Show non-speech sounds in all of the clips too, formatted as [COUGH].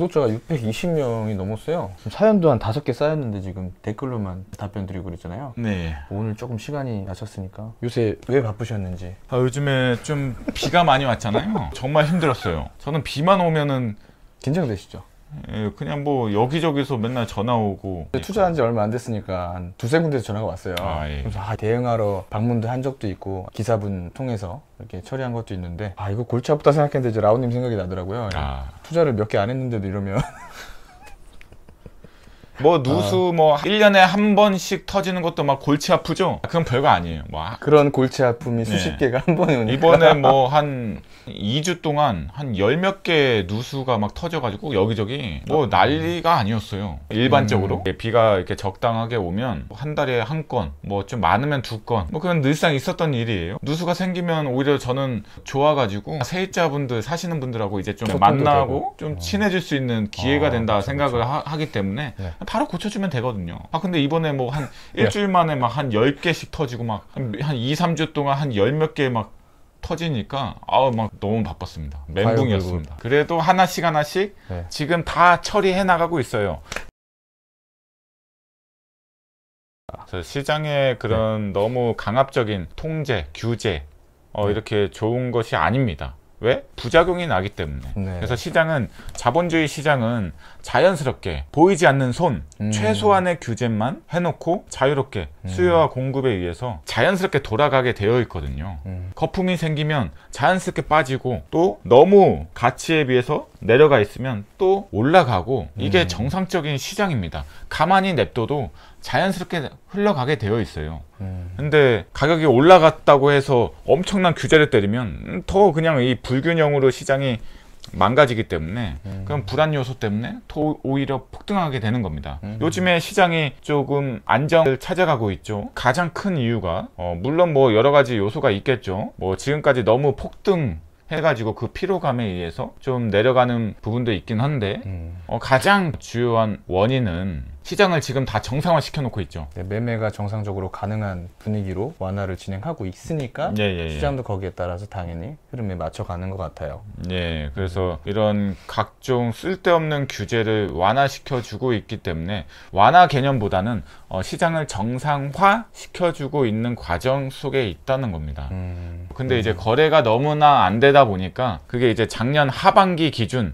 구독자가 620명이 넘었어요. 사연도 한 다섯 개 쌓였는데 지금 댓글로만 답변 드리고 그랬잖아요. 네. 뭐 오늘 조금 시간이 나셨으니까 요새 왜 바쁘셨는지. 아, 요즘에 좀 비가 많이 왔잖아요. 정말 힘들었어요. 저는 비만 오면은 긴장되시죠? 예, 그냥 뭐 여기저기서 맨날 전화 오고 투자한 지 얼마 안 됐으니까 한 두세 군데서 전화가 왔어요 아, 예. 그래서 아, 대응하러 방문도 한 적도 있고 기사분 통해서 이렇게 처리한 것도 있는데 아 이거 골치 아프다 생각했는데 이제 라온님 생각이 나더라고요 아. 투자를 몇 개 안 했는데도 이러면 [LAUGHS] 뭐 누수 아. 뭐 1년에 한 번씩 터지는 것도 막 골치 아프죠? 그건 별거 아니에요. 와. 뭐 아. 그런 골치 아픔이 네. 수십 네. 개가 한 번에 오니까. 이번에 뭐한 2주 동안 한 열 몇 개 누수가 막 터져가지고 여기저기 뭐 음. 난리가 아니었어요. 일반적으로 음. 비가 이렇게 적당하게 오면 한 달에 한 건, 뭐 좀 많으면 두 건, 뭐 그런 늘상 있었던 일이에요. 누수가 생기면 오히려 저는 좋아가지고 세입자분들 사시는 분들하고 이제 좀 만나고 되고. 좀 어. 친해질 수 있는 기회가 아, 된다 그렇죠, 생각을 그렇죠. 하, 기 때문에 네. 바로 고쳐주면 되거든요. 아 근데 이번에 뭐한 [LAUGHS] 네. 일주일 만에 막 한 10개씩 터지고 막 한 2, 3주 동안 한 10몇 개 막 터지니까 아우 막 너무 바빴습니다. 멘붕이었습니다. 그래도 하나씩 하나씩 네. 지금 다 처리해 나가고 있어요. 시장에 그런 네. 너무 강압적인 통제, 규제 어, 네. 이렇게 좋은 것이 아닙니다. 왜? 부작용이 나기 때문에. 네. 그래서 시장은 자본주의 시장은 자연스럽게 보이지 않는 손 음. 최소한의 규제만 해놓고 자유롭게 음. 수요와 공급에 의해서 자연스럽게 돌아가게 되어 있거든요. 음. 거품이 생기면 자연스럽게 빠지고 또 너무 가치에 비해서 내려가 있으면 또 올라가고 이게 음. 정상적인 시장입니다. 가만히 냅둬도 자연스럽게 흘러가게 되어 있어요. 음. 근데 가격이 올라갔다고 해서 엄청난 규제를 때리면 더 그냥 이 불균형으로 시장이 망가지기 때문에 음. 그런 불안 요소 때문에 더 오히려 폭등하게 되는 겁니다. 음. 요즘에 시장이 조금 안정을 찾아가고 있죠. 가장 큰 이유가 어, 물론 뭐 여러 가지 요소가 있겠죠. 뭐 지금까지 너무 폭등 해가지고 그 피로감에 의해서 좀 내려가는 부분도 있긴 한데 음. 어, 가장 주요한 원인은 시장을 지금 다 정상화 시켜놓고 있죠. 네, 매매가 정상적으로 가능한 분위기로 완화를 진행하고 있으니까 예, 예, 예. 시장도 거기에 따라서 당연히 흐름에 맞춰가는 것 같아요. 예, 그래서 이런 각종 쓸데없는 규제를 완화시켜주고 있기 때문에 완화 개념보다는 어, 시장을 정상화 시켜주고 있는 과정 속에 있다는 겁니다. 음, 근데 음. 이제 거래가 너무나 안 되다 보니까 그게 이제 작년 하반기 기준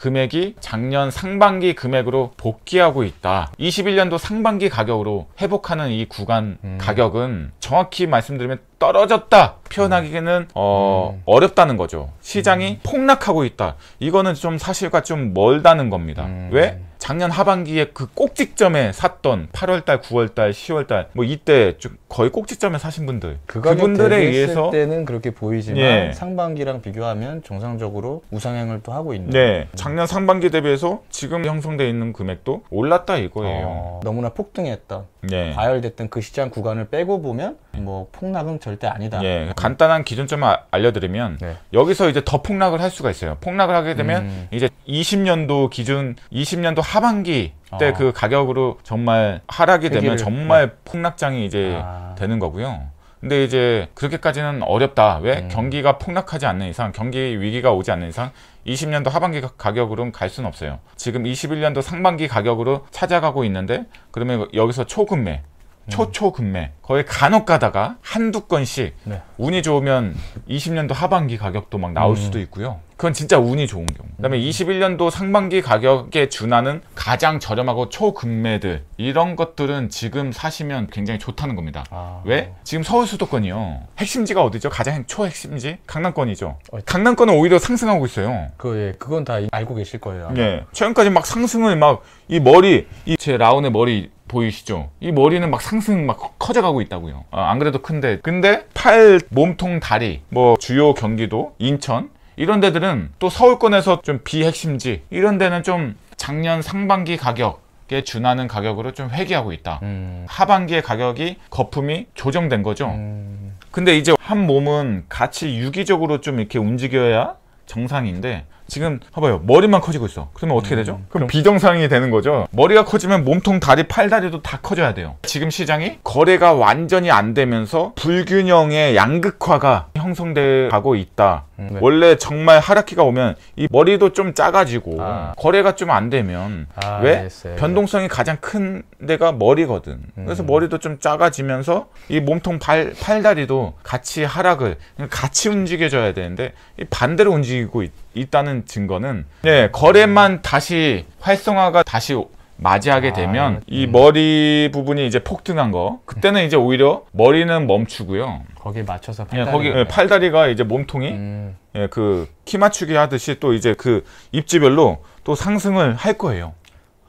금액이 작년 상반기 금액으로 복귀하고 있다. 21년도 상반기 가격으로 회복하는 이 구간 음. 가격은 정확히 말씀드리면 떨어졌다 표현하기에는 어, 음. 어렵다는 거죠. 시장이 음. 폭락하고 있다. 이거는 좀 사실과 좀 멀다는 겁니다. 음. 왜? 작년 하반기에 그 꼭지점에 샀던 8월달, 9월달, 10월달 뭐 이때 좀 거의 꼭지점에 사신 분들 그 그분들에 의해서 때는 그렇게 보이지만 예. 상반기랑 비교하면 정상적으로 우상향을 또 하고 있는. 네, 음. 작년 상반기 대비해서 지금 형성돼 있는 금액도 올랐다 이거예요. 어, 너무나 폭등했던, 네. 과열됐던 그 시장 구간을 빼고 보면 뭐 폭락은 절대 아니다. 예, 간단한 기준점을 아, 알려드리면 네. 여기서 이제 더 폭락을 할 수가 있어요. 폭락을 하게 되면 음. 이제 20년도 기준 20년도 하반기 때 어. 그 가격으로 정말 하락이 되면 회기를- 정말 네. 폭락장이 이제 아. 되는 거고요. 근데 이제 그렇게까지는 어렵다. 왜? 음. 경기가 폭락하지 않는 이상, 경기 위기가 오지 않는 이상 20년도 하반기 가- 격으로는갈 수는 없어요. 지금 21년도 상반기 가격으로 찾아가고 있는데 그러면 여기서 초금매 네. 초초금매 거의 간혹 가다가 한두 건씩 네. 운이 좋으면 20년도 하반기 가격도 막 나올 음. 수도 있고요. 그건 진짜 운이 좋은 경우. 그다음에 21년도 음. 상반기 가격에 준하는 가장 저렴하고 초금매들 이런 것들은 지금 사시면 굉장히 좋다는 겁니다. 아. 왜? 지금 서울 수도권이요. 핵심지가 어디죠? 가장 초핵심지 강남권이죠. 어, 강남권은 오히려 상승하고 있어요. 그 예, 그건 다 알고 계실 거예요. 예. 최근까지 막 상승을 막 이 머리 이 제 라온의 머리 보이시죠? 이 머리는 막 상승 막 커져가고 있다고요. 아, 안 그래도 큰데 근데 팔, 몸통, 다리 뭐 주요 경기도, 인천 이런 데들은 또 서울권에서 좀 비핵심지 이런 데는 좀 작년 상반기 가격 에 준하는 가격으로 좀 회귀하고 있다. 음. 하반기의 가격이 거품이 조정된 거죠. 음. 근데 이제 한 몸은 같이 유기적으로 좀 이렇게 움직여야 정상인데 지금 봐봐요 머리만 커지고 있어 그러면 어떻게 음, 되죠? 음, 그럼, 그럼 비정상이 되는 거죠 머리가 커지면 몸통 다리 팔다리도 다 커져야 돼요 지금 시장이 거래가 완전히 안 되면서 불균형의 양극화가 형성돼 가고 있다 음, 네. 원래 정말 하락기가 오면 이 머리도 좀 작아지고 아. 거래가 좀 안 되면 아, 왜? 알겠어요. 네, 변동성이 가장 큰 데가 머리거든 음. 그래서 머리도 좀 작아지면서 이 몸통 발, 팔다리도 같이 하락을 같이 움직여줘야 되는데 이 반대로 움직이고 있다 있다는 증거는 네, 거래만 다시 활성화가 다시 맞이하게 아, 되면 아, 음. 이 머리 부분이 이제 폭등한 거 네. 그때는 이제 오히려 머리는 멈추고요 거기에 맞춰서 팔다리 예, 거기 예, 팔다리가 이제 몸통이 음. 예, 그키 맞추기 하듯이 또 이제 그 입지별로 또 상승을 할 거예요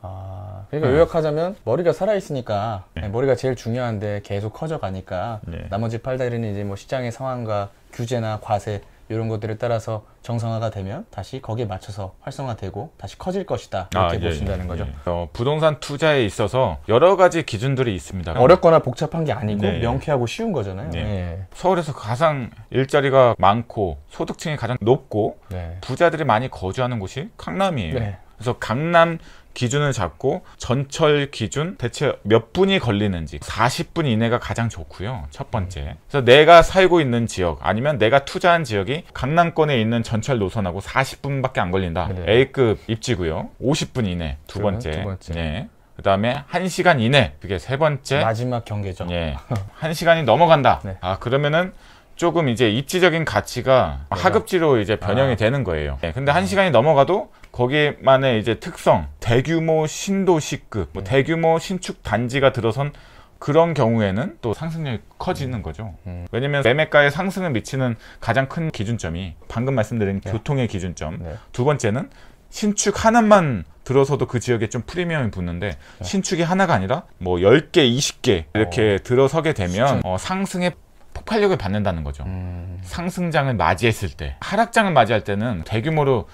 아, 그러니까 네. 요약하자면 머리가 살아 있으니까 네. 네. 머리가 제일 중요한데 계속 커져 가니까 네. 나머지 팔다리는 이제 뭐 시장의 상황과 규제나 과세 이런 것들에 따라서 정상화가 되면 다시 거기에 맞춰서 활성화되고 다시 커질 것이다 아, 이렇게 아, 예, 보신다는 예, 거죠. 예. 어, 부동산 투자에 있어서 여러 가지 기준들이 있습니다. 어렵거나 복잡한 게 아니고 네. 명쾌하고 쉬운 거잖아요. 네. 예. 서울에서 가장 일자리가 많고 소득층이 가장 높고 네. 부자들이 많이 거주하는 곳이 강남이에요. 네. 그래서 강남 기준을 잡고 전철 기준 대체 몇 분이 걸리는지 40분 이내가 가장 좋고요. 첫 번째. 그래서 내가 살고 있는 지역 아니면 내가 투자한 지역이 강남권에 있는 전철 노선하고 40분밖에 안 걸린다. 네. A급 입지고요. 50분 이내 두 번째. 두 번째. 네. 그 다음에 한시간 이내 그게 세 번째 마지막 경계죠 예. 한시간이 넘어간다 네. 아 그러면은 조금 이제 입지적인 가치가 하급지로 이제 변형이 아. 되는 거예요 네, 근데 한시간이 아. 넘어가도 거기만의 이제 특성 대규모 신도시급 뭐 네. 대규모 신축 단지가 들어선 그런 경우에는 또 상승률이 커지는 음. 거죠. 음. 왜냐면 매매가에 상승을 미치는 가장 큰 기준점이 방금 말씀드린 네. 교통의 기준점. 네. 두 번째는 신축 하나만 들어서도 그 지역에 좀 프리미엄이 붙는데 네. 신축이 하나가 아니라 뭐 열개 이십 개 이렇게 어. 들어서게 되면 어, 상승의 폭발력을 받는다는 거죠. 음. 상승장을 맞이했을 때 하락장을 맞이할 때는 대규모로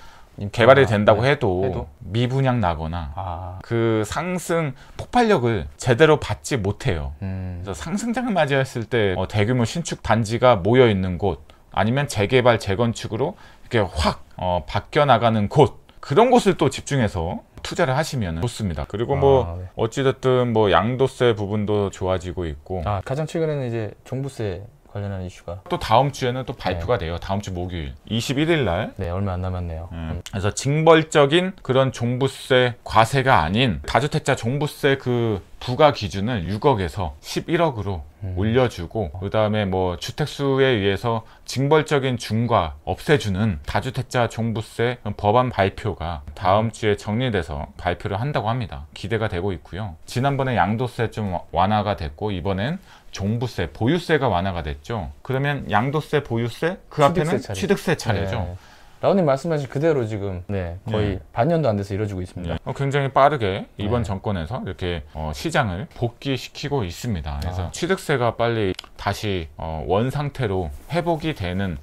개발이 아, 된다고 네. 해도, 해도, 미분양 나거나 아. 그 상승 폭발력을 제대로 받지 못해요. 음. 그래서 상승장을 맞이했을 때 어, 대규모 신축 단지가 모여 있는 곳 아니면 재개발 재건축으로 이렇게 확 어, 바뀌어 나가는 곳 그런 곳을 또 집중해서 투자를 하시면 좋습니다. 그리고 뭐 아, 뭐 네. 어찌됐든 뭐 양도세 부분도 좋아지고 있고 아, 가장 최근에는 이제 종부세 관련한 이슈가 또 다음 주에는 또 발표가 네. 돼요. 다음 주 목요일 21일 날. 네, 얼마 안 남았네요. 음. 음. 그래서 징벌적인 그런 종부세 과세가 아닌 다주택자 종부세 그 부가 기준을 6억에서 11억으로 음. 올려주고 그 다음에 뭐 주택수에 의해서 징벌적인 중과 없애주는 다주택자 종부세 법안 발표가 다음 주에 정리돼서 발표를 한다고 합니다 기대가 되고 있고요 지난번에 양도세 좀 완화가 됐고 이번엔 종부세 보유세가 완화가 됐죠 그러면 양도세 보유세 그 앞에는 취득세 차례죠 네. 라운님 말씀하신 그대로 지금 네, 거의 네. 반년도 안 돼서 이뤄지고 있습니다. 네. 어, 굉장히 빠르게 네. 이번 정권에서 이렇게 어, 시장을 복귀시키고 있습니다. 그래서 아. 취득세가 빨리 다시 어, 원 상태로 회복이 되는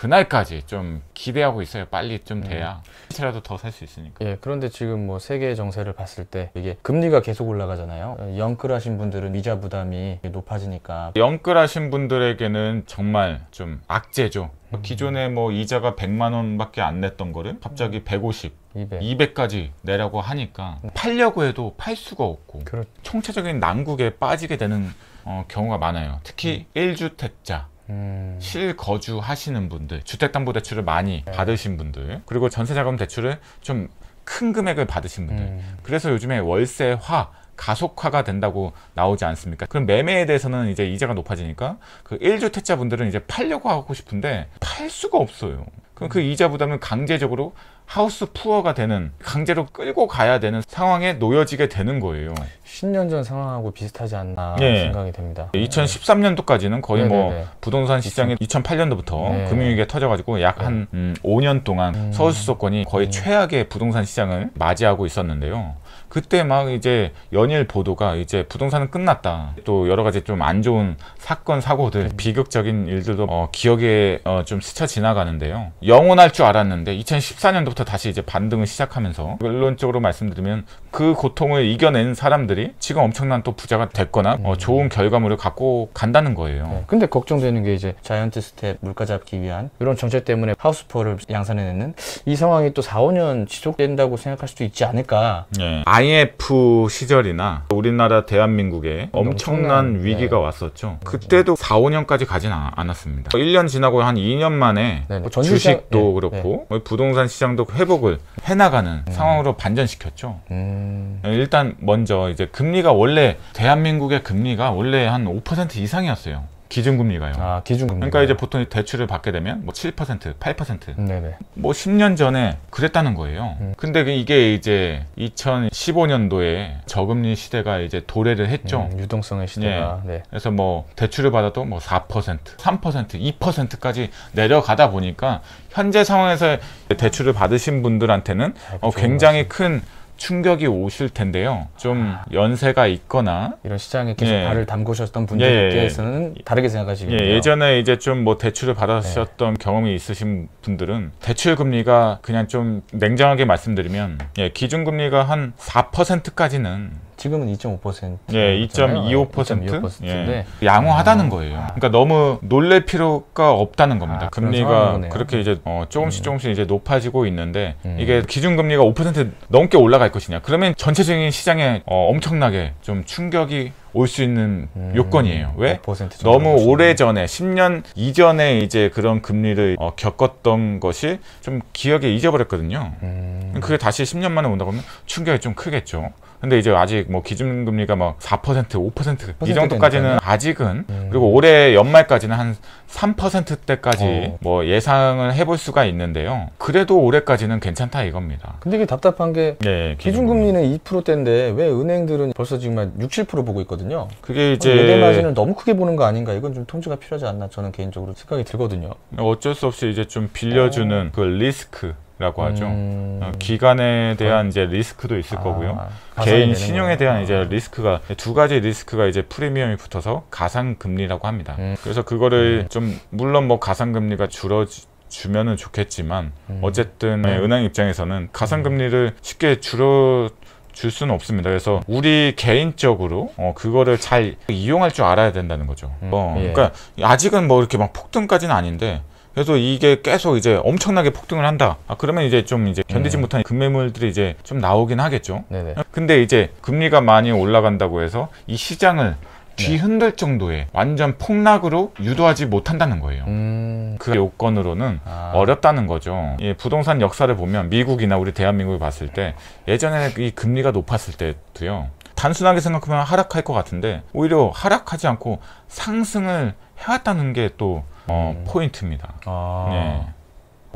그날까지 좀 기대하고 있어요. 빨리 좀 음. 돼야 시라도 더 살 수 있으니까. 예, 그런데 지금 뭐 세계 정세를 봤을 때 이게 금리가 계속 올라가잖아요. 예, 영끌하신 분들은 이자 부담이 높아지니까 영끌하신 분들에게는 정말 좀 악재죠. 음. 기존에 뭐 이자가 100만 원밖에 안 냈던 거를 갑자기 150, 200. 까지 내라고 하니까 음. 팔려고 해도 팔 수가 없고 그렇... 총체적인 난국에 빠지게 되는 어, 경우가 많아요. 특히 음. 1주택자 음. 실거주 하시는 분들, 주택담보대출을 많이 네. 받으신 분들, 그리고 전세자금 대출을 좀 큰 금액을 받으신 분들. 음. 그래서 요즘에 월세화, 가속화가 된다고 나오지 않습니까? 그럼 매매에 대해서는 이제 이자가 높아지니까 그 1주택자분들은 이제 팔려고 하고 싶은데 팔 수가 없어요. 그럼 그 이자 부담을 강제적으로 하우스 푸어가 되는 강제로 끌고 가야 되는 상황에 놓여지게 되는 거예요. 10년 전 상황하고 비슷하지 않나 네. 생각이 됩니다. 2013년도까지는 예, 거의 뭐 네네네. 뭐 부동산 시장이 2008년도부터 네. 금융위기가 터져가지고 약한 네. 음, 5년 동안 음. 서울 수도권이 거의 음. 최악의 부동산 시장을 맞이하고 있었는데요. 그때 막 이제 연일 보도가 이제 부동산은 끝났다. 또 여러 가지 좀 안 좋은 사건 사고들, 음. 비극적인 일들도 어, 기억에 어, 좀 스쳐 지나가는데요. 영원할 줄 알았는데 2014년도부터 다시 이제 반등을 시작하면서 결론적으로 말씀드리면 그 고통을 이겨낸 사람들이 지금 엄청난 또 부자가 됐거나 음. 어, 좋은 결과물을 갖고 간다는 거예요. 네. 근데 걱정되는 게 이제 자이언트 스텝 물가 잡기 위한 이런 정책 때문에 하우스포를 양산해내는 이 상황이 또 4, 5년 지속된다고 생각할 수도 있지 않을까. 네. 아, IMF 시절이나 우리나라 대한민국에 엄청난, 위기가 네. 왔었죠. 그때도 4, 5년까지 가진 않았습니다. 1년 지나고 한 2년 만에 뭐 주식도 네, 네, 그렇고 부동산 시장도 회복을 해나가는 음. 상황으로 반전시켰죠. 음... 일단 먼저 이제 금리가 원래 대한민국의 금리가 원래 한 5% 이상이었어요. 기준금리가요. 아, 기준금리. 그러니까 이제 보통 대출을 받게 되면 뭐 7%, 8%. 네네. 뭐 10년 전에 그랬다는 거예요. 음. 근데 그 이게 이제 2015년도에 저금리 시대가 이제 도래를 했죠. 음, 유동성의 예. 시대가. 네. 네. 그래서 뭐 대출을 받아도 뭐 4%, 3%, 2%까지 내려가다 보니까 현재 상황에서 대출을 받으신 분들한테는 아, 어, 그렇죠. 굉장히 맞습큰 충격이 오실 텐데요. 좀 연세가 있거나 이런 시장에 계속 예. 발을 담그셨던 분들께서는 예. 예, 예. 다르게 생각하시겠네요. 예. 예전에 이제 좀 뭐 대출을 받았었던 네. 경험이 있으신 분들은 대출 금리가 그냥 좀 냉정하게 말씀드리면 예. 기준 금리가 한 4%까지는 지금은 2.5%. 예, 2.25%. 예. 양호하다는 음. 거예요. 그러니까 너무 놀랄 필요가 없다는 겁니다. 아, 금리가 그렇게 이제 어, 조금씩 음. 조금씩 이제 높아지고 있는데 음. 이게 기준 금리가 5% 넘게 올라갈 것이냐. 그러면 전체적인 시장에 어, 엄청나게 좀 충격이 올 수 있는 음, 요건이에요. 왜? 너무 오래 전에 10년 이전에 이제 그런 금리를 어, 겪었던 것이 좀 기억에 잊어버렸거든요. 음. 그게 다시 10년 만에 온다고 하면 충격이 좀 크겠죠. 근데 이제 아직 뭐 기준금리가 뭐 4%, 5%이 정도까지는 아직은 음. 그리고 올해 연말까지는 한 3%대까지 어. 뭐 예상을 해볼 수가 있는데요. 그래도 올해까지는 괜찮다 이겁니다. 근데 이게 답답한 게 네, 기준금리는 기준금리. 2%대인데 왜 은행들은 벌써 지금 6, 7% 보고 있거든요. 그게 이제 예대 마진을 너무 크게 보는 거 아닌가? 이건 좀 통제가 필요하지 않나 저는 개인적으로 생각이 들거든요. 어쩔 수 없이 이제 좀 빌려주는 어. 그 리스크 라고 하죠. 음... 어, 기간에 대한 아. 이제 리스크도 있을 아, 거고요. 개인 신용에 대한 이제 아. 리스크가 두 가지 리스크가 이제 프리미엄이 붙어서 가상 금리라고 합니다. 음. 그래서 그거를 음. 좀 물론 뭐 가상 금리가 줄어 주면은 좋겠지만 음. 어쨌든 네, 음. 은행 입장에서는 가상 금리를 음. 쉽게 줄어 줄 수는 없습니다. 그래서 우리 개인적으로 어, 그거를 잘 이용할 줄 알아야 된다는 거죠. 음, 어, 예. 그러니까 아직은 뭐 이렇게 막 폭등까지는 아닌데 그래서 이게 계속 이제 엄청나게 폭등을 한다. 아, 그러면 이제 좀 이제 견디지 음. 못한 금매물들이 이제 좀 나오긴 하겠죠. 네네. 근데 이제 금리가 많이 올라간다고 해서 이 시장을 네. 뒤흔들 정도의 완전 폭락으로 유도하지 못한다는 거예요. 음... 그 요건으로는 아... 어렵다는 거죠. 예, 부동산 역사를 보면 미국이나 우리 대한민국을 봤을 때 예전에 이 금리가 높았을 때도요. 단순하게 생각하면 하락할 것 같은데 오히려 하락하지 않고 상승을 해왔다는 게또 어, 음. 포인트입니다. 아. 네.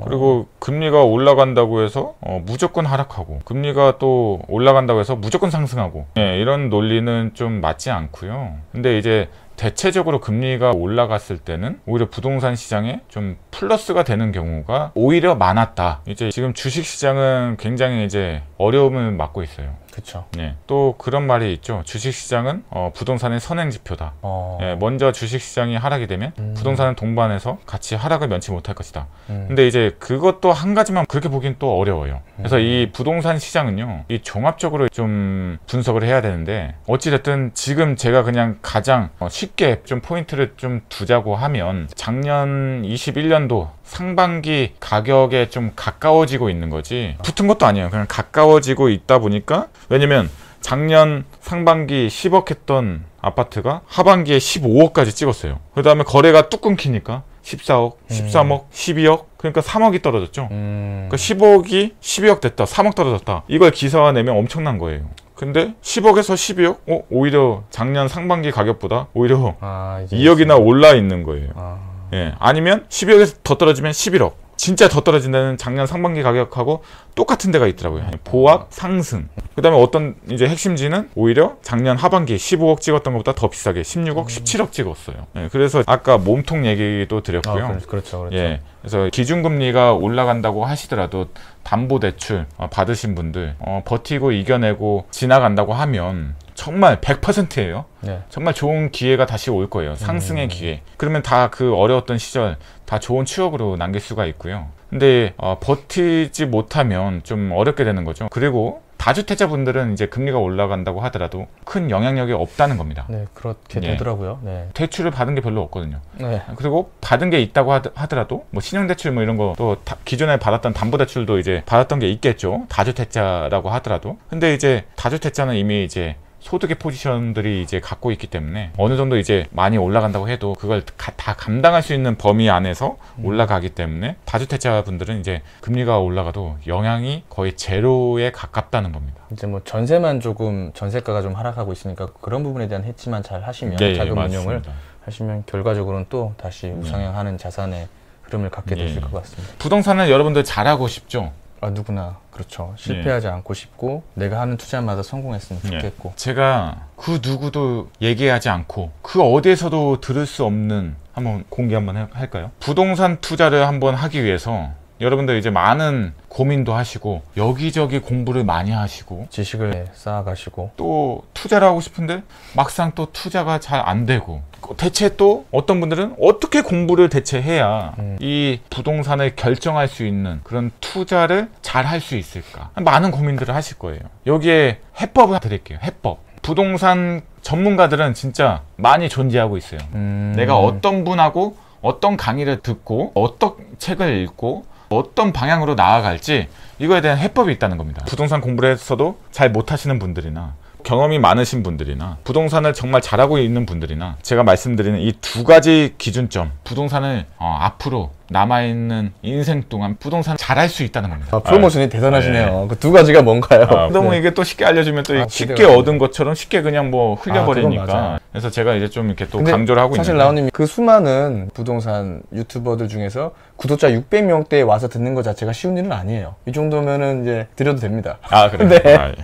그리고 금리가 올라간다고 해서 어, 무조건 하락하고 금리가 또 올라간다고 해서 무조건 상승하고 네, 이런 논리는 좀 맞지 않고요. 근데 이제 대체적으로 금리가 올라갔을 때는 오히려 부동산 시장에 좀 플러스가 되는 경우가 오히려 많았다. 이제 지금 주식 시장은 굉장히 이제 어려움을 맞고 있어요. 그렇죠. 네. 또 그런 말이 있죠. 주식시장은 어, 부동산의 선행지표다. 어... 네, 먼저 주식시장이 하락이 되면 음... 부동산은 동반해서 같이 하락을 면치 못할 것이다. 음... 근데 이제 그것도 한 가지만 그렇게 보기는 또 어려워요. 그래서 음. 이 부동산 시장은요. 이 종합적으로 좀 분석을 해야 되는데 어찌됐든 지금 제가 그냥 가장 어, 쉽게 좀 포인트를 좀 두자고 하면 작년 21년도 상반기 가격에 좀 가까워지고 있는 거지 붙은 것도 아니에요 그냥 가까워지고 있다 보니까 왜냐면 작년 상반기 10억 했던 아파트가 하반기에 15억까지 찍었어요 그 다음에 거래가 뚝 끊기니까 14억, 13억, 음. 12억 그러니까 3억이 떨어졌죠 음. 그러니까 15억이 12억 됐다 3억 떨어졌다 이걸 기사화내면 엄청난 거예요 근데 10억에서 12억? 어? 오히려 작년 상반기 가격보다 오히려 아, 2억이나 올라 있는 거예요 아. 예, 아니면 12억에서 더 떨어지면 11억. 진짜 더 떨어진다는 작년 상반기 가격하고 똑같은 데가 있더라고요. 보합 상승. 그다음에 어떤 이제 핵심지는 오히려 작년 하반기 15억 찍었던 것보다 더 비싸게 16억, 17억 찍었어요. 예, 그래서 아까 몸통 얘기도 드렸고요. 아, 그렇죠, 그렇죠. 예, 그래서 기준금리가 올라간다고 하시더라도 담보대출 어, 받으신 분들 어, 버티고 이겨내고 지나간다고 하면 정말 100%예요. 네. 정말 좋은 기회가 다시 올 거예요. 상승의 음. 기회. 그러면 다 그 어려웠던 시절 다 좋은 추억으로 남길 수가 있고요. 근데 어, 버티지 못하면 좀 어렵게 되는 거죠. 그리고 다주택자분들은 이제 금리가 올라간다고 하더라도 큰 영향력이 없다는 겁니다. 네, 그렇게 예. 되더라고요. 네. 대출을 받은 게 별로 없거든요. 네. 그리고 받은 게 있다고 하더라도 뭐 신용대출 뭐 이런 거 또 기존에 받았던 담보대출도 이제 받았던 게 있겠죠. 다주택자라고 하더라도. 근데 이제 다주택자는 이미 이제 소득의 포지션들이 이제 갖고 있기 때문에 어느 정도 이제 많이 올라간다고 해도 그걸 가, 다 감당할 수 있는 범위 안에서 음. 올라가기 때문에 다주택자 분들은 이제 금리가 올라가도 영향이 거의 제로에 가깝다는 겁니다. 이제 뭐 전세만 조금 전세가가 좀 하락하고 있으니까 그런 부분에 대한 해치만 잘 하시면 예, 예 자금 예, 운용을 하시면 결과적으로는 또 다시 네. 우상향하는 예. 자산의 흐름을 갖게 예. 되실 것 같습니다. 부동산은 여러분들 잘하고 싶죠. 아, 누구나 그렇죠. 예. 실패하지 예. 않고 싶고 내가 하는 투자마다 성공했으면 예. 좋겠고. 예. 제가 그 누구도 얘기하지 않고 그 어디에서도 들을 수 없는 한번 공개 한번 할까요? 부동산 투자를 한번 하기 위해서 여러분들 이제 많은 고민도 하시고 여기저기 공부를 많이 하시고 지식을 쌓아가시고 또 투자를 하고 싶은데 막상 또 투자가 잘 안 되고 어, 대체 또 어떤 분들은 어떻게 공부를 대체 해야 음. 이 부동산을 결정할 수 있는 그런 투자를 잘 할 수 있을까 많은 고민들을 하실 거예요 여기에 해법을 드릴게요 해법 부동산 전문가들은 진짜 많이 존재하고 있어요 음. 내가 어떤 분하고 어떤 강의를 듣고 어떤 책을 읽고 어떤 방향으로 나아갈지 이거에 대한 해법이 있다는 겁니다 부동산 공부를 했어도 잘 못하시는 분들이나 경험이 많으신 분들이나 부동산을 정말 잘하고 있는 분들이나 제가 말씀드리는 이 두 가지 기준점 부동산을 어, 앞으로 남아있는 인생 동안 부동산 잘할 수 있다는 겁니다. 아, 프로모션이 아, 예. 대단하시네요. 네. 그 그두 가지가 뭔가요? 아, 너무 네. 이게 또 쉽게 알려주면 또 아, 쉽게 얻은 것처럼 쉽게 그냥 뭐 아, 흘려버리니까. 그래서 제가 이제 좀 이렇게 또 강조를 하고 있는데 사실 라온님 그 수많은 부동산 유튜버들 중에서 구독자 600명대에 와서 듣는 것 자체가 쉬운 일은 아니에요. 이 정도면은 이제 드려도 됩니다. 아, 그래요? [LAUGHS] 네. 아, 예.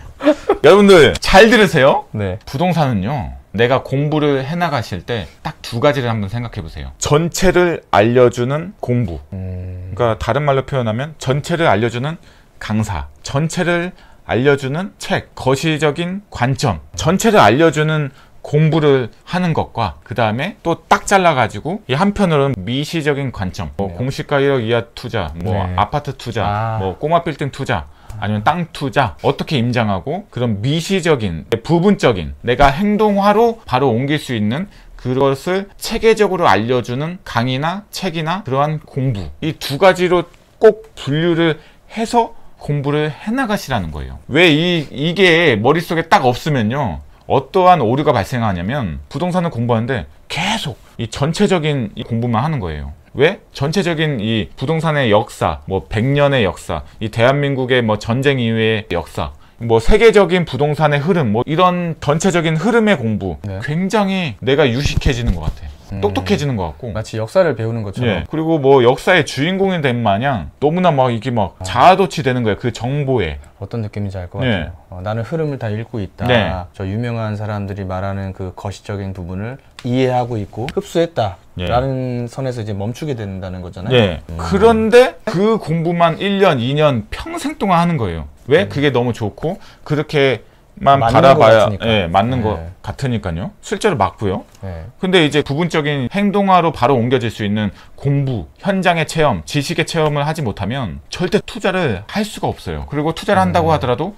여러분들 잘 들으세요. 네. 부동산은요. 내가 공부를 해나가실 때 딱 두 가지를 한번 생각해 보세요. 전체를 알려주는 공부. 음... 그러니까 다른 말로 표현하면 전체를 알려주는 강사. 전체를 알려주는 책, 거시적인 관점, 전체를 알려주는 공부를 하는 것과 그 다음에 또 딱 잘라가지고 이 한편으로는 미시적인 관점, 뭐 네. 공시가 1억 이하 투자, 뭐 네. 아파트 투자, 아. 뭐 꼬마 빌딩 투자 아니면 땅 투자 어떻게 임장하고 그런 미시적인 부분적인 내가 행동화로 바로 옮길 수 있는 그것을 체계적으로 알려주는 강의나 책이나 그러한 공부 이 두 가지로 꼭 분류를 해서 공부를 해나가시라는 거예요 왜 이, 이게 머릿속에 딱 없으면요 어떠한 오류가 발생하냐면 부동산을 공부하는데 계속 이 전체적인 공부만 하는 거예요 왜? 전체적인 이 부동산의 역사, 뭐 100년의 역사, 이 대한민국의 뭐 전쟁 이후의 역사, 뭐 세계적인 부동산의 흐름, 뭐 이런 전체적인 흐름의 공부 네. 굉장히 내가 유식해지는 것 같아. 음. 똑똑해지는 것 같고 마치 역사를 배우는 것처럼 예. 그리고 뭐 역사의 주인공이 된 마냥 너무나 막 이게 막 아. 자아도취 되는 거예요 그 정보에 어떤 느낌인지 알것 예. 같아요 어, 나는 흐름을 다 읽고 있다 네. 저 유명한 사람들이 말하는 그 거시적인 부분을 이해하고 있고 흡수했다 예. 라는 선에서 이제 멈추게 된다는 거잖아요 예. 음. 그런데 그 공부만 1년 2년 평생 동안 하는 거예요 왜? 음. 그게 너무 좋고 그렇게 만 바라봐야 예, 맞는 네. 것 예. 같으니까요. 실제로 맞고요. 네. 근데 이제 부분적인 행동화로 바로 옮겨질 수 있는 공부, 현장의 체험, 지식의 체험을 하지 못하면 절대 투자를 할 수가 없어요. 그리고 투자를 음. 한다고 하더라도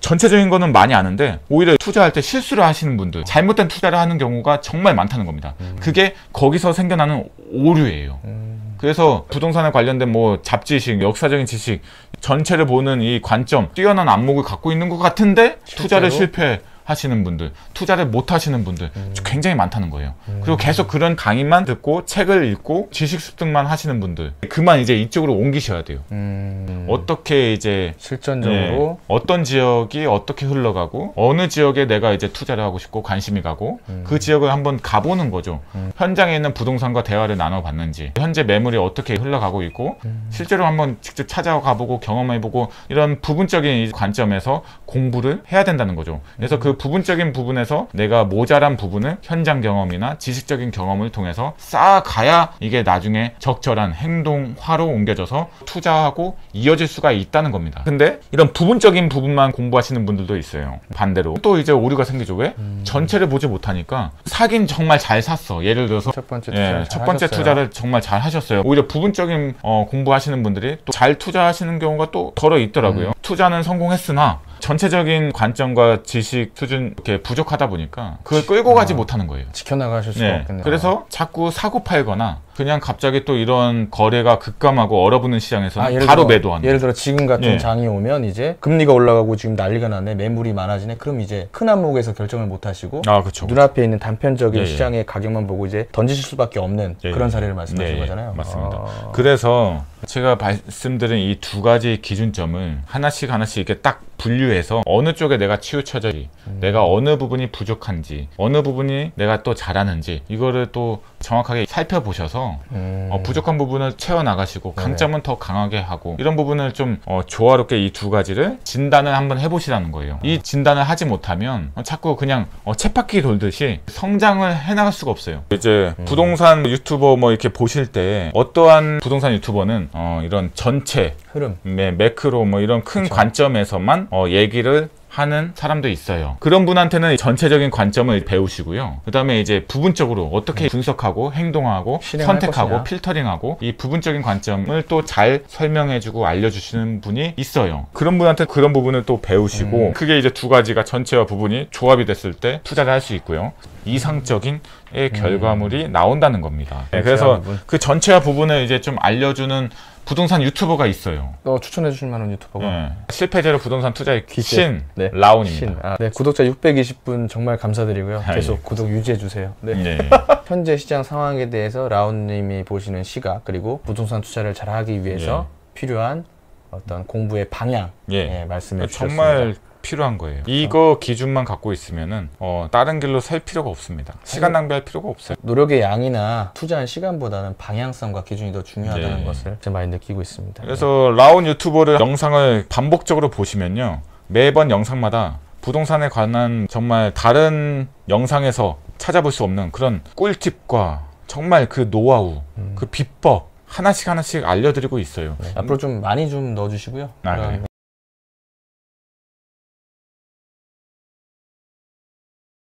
전체적인 거는 많이 아는데 오히려 투자할 때 실수를 하시는 분들 잘못된 투자를 하는 경우가 정말 많다는 겁니다. 음. 그게 거기서 생겨나는 오류예요. 음. 그래서 부동산에 관련된 뭐 잡지식, 역사적인 지식 전체를 보는 이 관점, 뛰어난 안목을 갖고 있는 것 같은데 실제로? 투자를 실패 하시는 분들, 투자를 못 하시는 분들 음. 굉장히 많다는 거예요. 음. 그리고 계속 그런 강의만 듣고 책을 읽고 지식 습득만 하시는 분들 그만 이제 이쪽으로 옮기셔야 돼요. 음. 어떻게 이제 실전적으로 예, 어떤 지역이 어떻게 흘러가고 어느 지역에 내가 이제 투자를 하고 싶고 관심이 가고 음. 그 지역을 한번 가보는 거죠. 음. 현장에 있는 부동산과 대화를 나눠봤는지 현재 매물이 어떻게 흘러가고 있고 음. 실제로 한번 직접 찾아가보고 경험해보고 이런 부분적인 관점에서 공부를 해야 된다는 거죠. 그래서 그 부분적인 부분에서 내가 모자란 부분을 현장 경험이나 지식적인 경험을 통해서 쌓아가야 이게 나중에 적절한 행동화로 옮겨져서 투자하고 이어질 수가 있다는 겁니다. 근데 이런 부분적인 부분만 공부하시는 분들도 있어요. 반대로 또 이제 오류가 생기죠. 왜? 음... 전체를 보지 못하니까 사긴 정말 잘 샀어. 예를 들어서 첫 번째, 예, 첫 번째 투자를 정말 잘 하셨어요. 오히려 부분적인 어, 공부하시는 분들이 또 잘 투자하시는 경우가 또 덜어 있더라고요. 음... 투자는 성공했으나 전체적인 관점과 지식 수준 이렇게 부족하다 보니까 그걸 끌고 가지 아. 못하는 거예요. 지켜나가실 수가 네. 없겠네요. 그래서 자꾸 사고 팔거나 그냥 갑자기 또 이런 거래가 급감하고 얼어붙는 시장에서 아, 바로 매도한다. 예를 들어 지금 같은 예. 장이 오면 이제 금리가 올라가고 지금 난리가 나네 매물이 많아지네. 그럼 이제 큰안목에서 결정을 못 하시고 아, 그쵸, 눈앞에 그쵸. 있는 단편적인 예, 예, 시장의 가격만 보고 이제 던지실 수밖에 없는 예, 그런 예. 사례를 말씀하신 네, 예. 거잖아요. 맞습니다. 아... 그래서 제가 말씀드린 이 두 가지 기준점을 하나씩 하나씩 이렇게 딱 분류해서 어느 쪽에 내가 치우쳐져지 음. 내가 어느 부분이 부족한지 어느 부분이 내가 또 잘하는지 이거를 또 정확하게 살펴보셔서 음. 어, 부족한 부분을 채워 나가시고 네. 강점은 네. 더 강하게 하고 이런 부분을 좀 어, 조화롭게 이 두 가지를 진단을 한번 해보시라는 거예요. 이 진단을 하지 못하면 어, 자꾸 그냥 채바퀴 어, 돌듯이 성장을 해나갈 수가 없어요. 이제 음. 부동산 유튜버 뭐 이렇게 보실 때 어떠한 부동산 유튜버는 어, 이런 전체 흐름, 네, 매크로 뭐 이런 큰 그쵸. 관점에서만 어, 얘기를 하는 사람도 있어요. 그런 분한테는 전체적인 관점을 배우시고요. 그 다음에 이제 부분적으로 어떻게 네. 분석하고 행동하고 선택하고 것이냐. 필터링하고 이 부분적인 관점을 또 잘 설명해주고 알려주시는 분이 있어요. 그런 분한테 그런 부분을 또 배우시고 음. 그게 이제 두 가지가 전체와 부분이 조합이 됐을 때 투자를 할 수 있고요. 이상적인 음. 결과물이 음. 나온다는 겁니다. 네, 그래서 그 전체와 부분을 이제 좀 알려주는 부동산 유튜버가 있어요. 어, 추천해 주실 만한 유튜버가. 네. 실패 제로 부동산 투자의 귀신 네. 라온입니다. 아, 네, 구독자 620분 정말 감사드리고요. 아, 계속 예. 구독 유지해 주세요. 네. 예, [LAUGHS] 현재 시장 상황에 대해서 라온 님이 보시는 시각 그리고 부동산 투자를 잘 하기 위해서 예. 필요한 어떤 공부의 방향 예. 예 말씀해 주셨습니다. 정말 필요한 거예요. 음. 이거 기준만 갖고 있으면은 어, 다른 길로 살 필요가 없습니다. 시간 낭비할 필요가 없어요. 노력의 양이나 투자한 시간보다는 방향성과 기준이 더 중요하다는 네. 것을 제가 많이 느끼고 있습니다. 그래서 라온 유튜버를 영상을 반복적으로 보시면요. 매번 영상마다 부동산에 관한 정말 다른 영상에서 찾아볼 수 없는 그런 꿀팁과 정말 그 노하우, 음. 그 비법 하나씩 하나씩 알려드리고 있어요. 네, 앞으로 좀 많이 좀 넣어주시고요. 아, 그럼... 네.